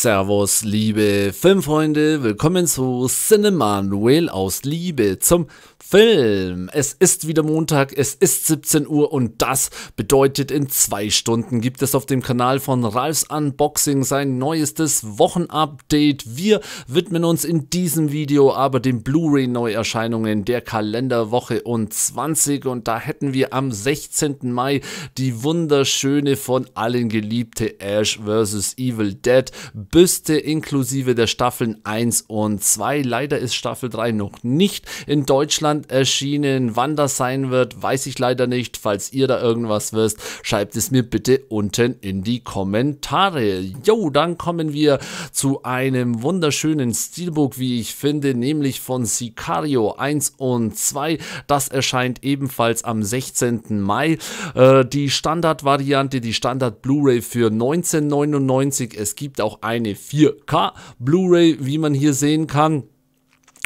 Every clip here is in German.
Servus, liebe Filmfreunde, willkommen zu Cinema Cinemanuel aus Liebe zum Film. Es ist wieder Montag, es ist 17 Uhr und das bedeutet, in zwei Stunden gibt es auf dem Kanal von Ralfs Unboxing sein neuestes Wochenupdate. Wir widmen uns in diesem Video aber den Blu-ray-Neuerscheinungen der Kalenderwoche und 20 und da hätten wir am 16. Mai die wunderschöne von allen geliebte Ash vs. Evil Dead Büste inklusive der Staffeln 1 und 2. Leider ist Staffel 3 noch nicht in Deutschland erschienen. Wann das sein wird, weiß ich leider nicht. Falls ihr da irgendwas wisst, schreibt es mir bitte unten in die Kommentare. Jo, dann kommen wir zu einem wunderschönen Steelbook, wie ich finde, nämlich von Sicario 1 und 2. Das erscheint ebenfalls am 16. Mai. Äh, die Standardvariante, die Standard Blu-ray für 19,99. Es gibt auch ein eine 4K Blu-ray, wie man hier sehen kann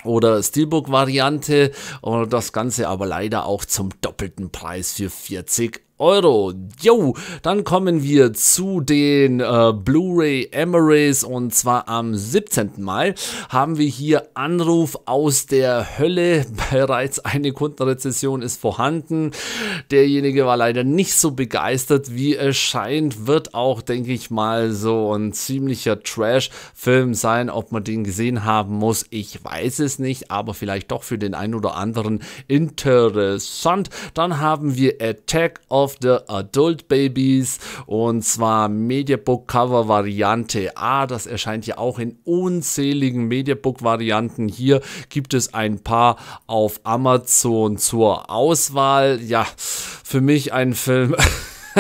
oder Steelbook-Variante. Das Ganze aber leider auch zum doppelten Preis für 40 Euro. Yo, dann kommen wir zu den äh, Blu-ray Emeries und zwar am 17. Mai haben wir hier Anruf aus der Hölle. Bereits eine Kundenrezession ist vorhanden. Derjenige war leider nicht so begeistert, wie es scheint. Wird auch, denke ich mal, so ein ziemlicher Trash-Film sein. Ob man den gesehen haben muss, ich weiß es nicht, aber vielleicht doch für den einen oder anderen interessant. Dann haben wir Attack of the Adult Babies und zwar Mediabook Cover Variante A. Ah, das erscheint ja auch in unzähligen Mediabook Varianten. Hier gibt es ein paar auf Amazon zur Auswahl. Ja, für mich ein Film.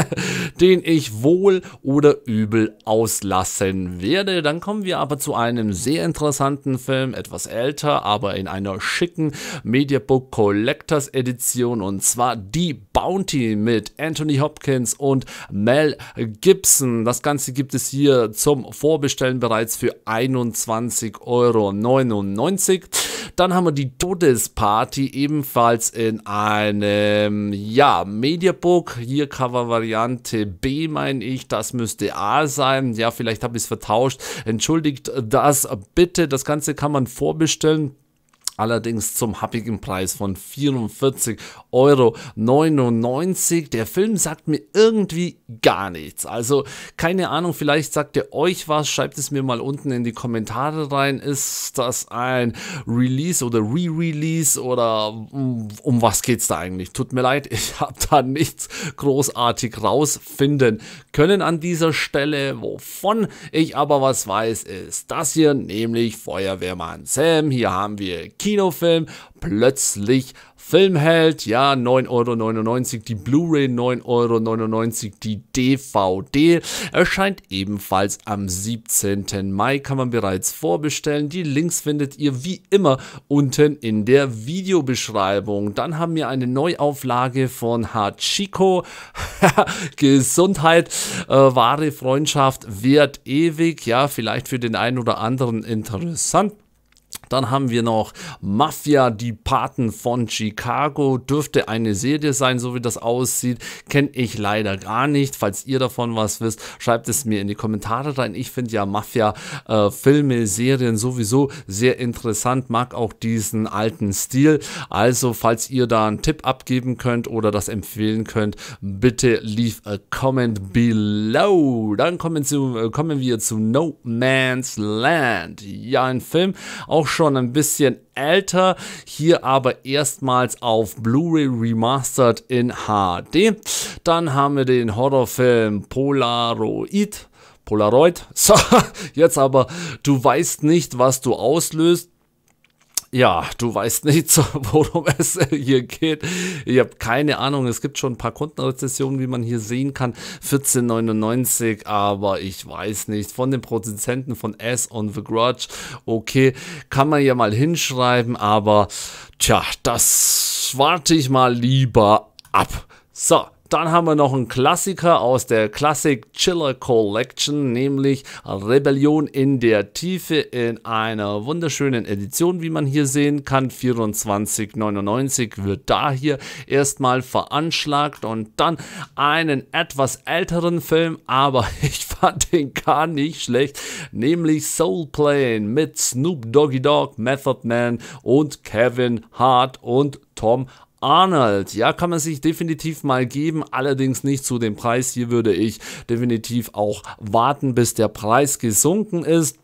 den ich wohl oder übel auslassen werde. Dann kommen wir aber zu einem sehr interessanten Film, etwas älter, aber in einer schicken Mediabook Collectors Edition und zwar Die Bounty mit Anthony Hopkins und Mel Gibson. Das Ganze gibt es hier zum Vorbestellen bereits für 21,99 Euro. Dann haben wir die Todesparty ebenfalls in einem, ja, Mediabook. Hier Cover-Variante B, meine ich. Das müsste A sein. Ja, vielleicht habe ich es vertauscht. Entschuldigt das bitte. Das Ganze kann man vorbestellen allerdings zum happigen Preis von 44,99 Euro. Der Film sagt mir irgendwie gar nichts. Also keine Ahnung, vielleicht sagt er euch was. Schreibt es mir mal unten in die Kommentare rein. Ist das ein Release oder Re-Release oder mm, um, was geht es da eigentlich? Tut mir leid, ich habe da nichts großartig rausfinden können an dieser Stelle. Wovon ich aber was weiß, ist das hier nämlich Feuerwehrmann Sam. Hier haben wir Kinofilm plötzlich Filmheld, ja, 9,99 Euro die Blu-ray, 9,99 Euro die DVD. Erscheint ebenfalls am 17. Mai, kann man bereits vorbestellen. Die Links findet ihr wie immer unten in der Videobeschreibung. Dann haben wir eine Neuauflage von Hachiko. Gesundheit, äh, wahre Freundschaft wird ewig. Ja, vielleicht für den einen oder anderen interessant. Dann haben wir noch Mafia, die Paten von Chicago. Dürfte eine Serie sein, so wie das aussieht. Kenne ich leider gar nicht. Falls ihr davon was wisst, schreibt es mir in die Kommentare rein. Ich finde ja Mafia-Filme, äh, Serien sowieso sehr interessant. Mag auch diesen alten Stil. Also, falls ihr da einen Tipp abgeben könnt oder das empfehlen könnt, bitte leave a comment below. Dann kommen, zu, äh, kommen wir zu No Man's Land. Ja, ein Film, auch schon schon ein bisschen älter, hier aber erstmals auf Blu-ray remastered in HD. Dann haben wir den Horrorfilm Polaroid. Polaroid. So, jetzt aber, du weißt nicht, was du auslöst ja, du weißt nicht, worum es hier geht. Ich habe keine Ahnung. Es gibt schon ein paar Kundenrezessionen, wie man hier sehen kann. 14,99, aber ich weiß nicht. Von den Produzenten von S on the Grudge. Okay, kann man ja mal hinschreiben, aber tja, das warte ich mal lieber ab. So, dann haben wir noch einen Klassiker aus der Classic Chiller Collection, nämlich Rebellion in der Tiefe in einer wunderschönen Edition, wie man hier sehen kann. 24,99 wird da hier erstmal veranschlagt und dann einen etwas älteren Film, aber ich fand den gar nicht schlecht, nämlich Soul Plane mit Snoop Doggy Dogg, Method Man und Kevin Hart und Tom Arnold, ja, kann man sich definitiv mal geben, allerdings nicht zu dem Preis. Hier würde ich definitiv auch warten, bis der Preis gesunken ist.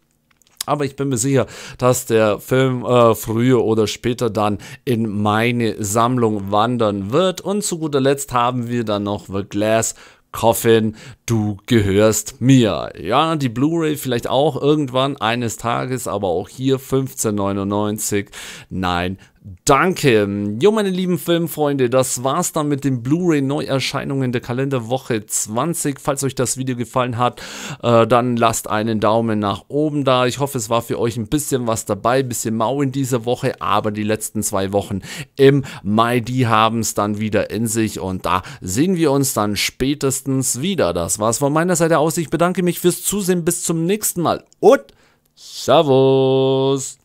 Aber ich bin mir sicher, dass der Film äh, früher oder später dann in meine Sammlung wandern wird. Und zu guter Letzt haben wir dann noch The Glass Coffin, du gehörst mir. Ja, die Blu-ray vielleicht auch irgendwann eines Tages, aber auch hier 15,99. Nein, Danke. Jo, meine lieben Filmfreunde, das war's dann mit den Blu-ray-Neuerscheinungen der Kalenderwoche 20. Falls euch das Video gefallen hat, äh, dann lasst einen Daumen nach oben da. Ich hoffe, es war für euch ein bisschen was dabei, ein bisschen mau in dieser Woche, aber die letzten zwei Wochen im Mai, die es dann wieder in sich und da sehen wir uns dann spätestens wieder. Das war's von meiner Seite aus. Ich bedanke mich fürs Zusehen. Bis zum nächsten Mal und Servus!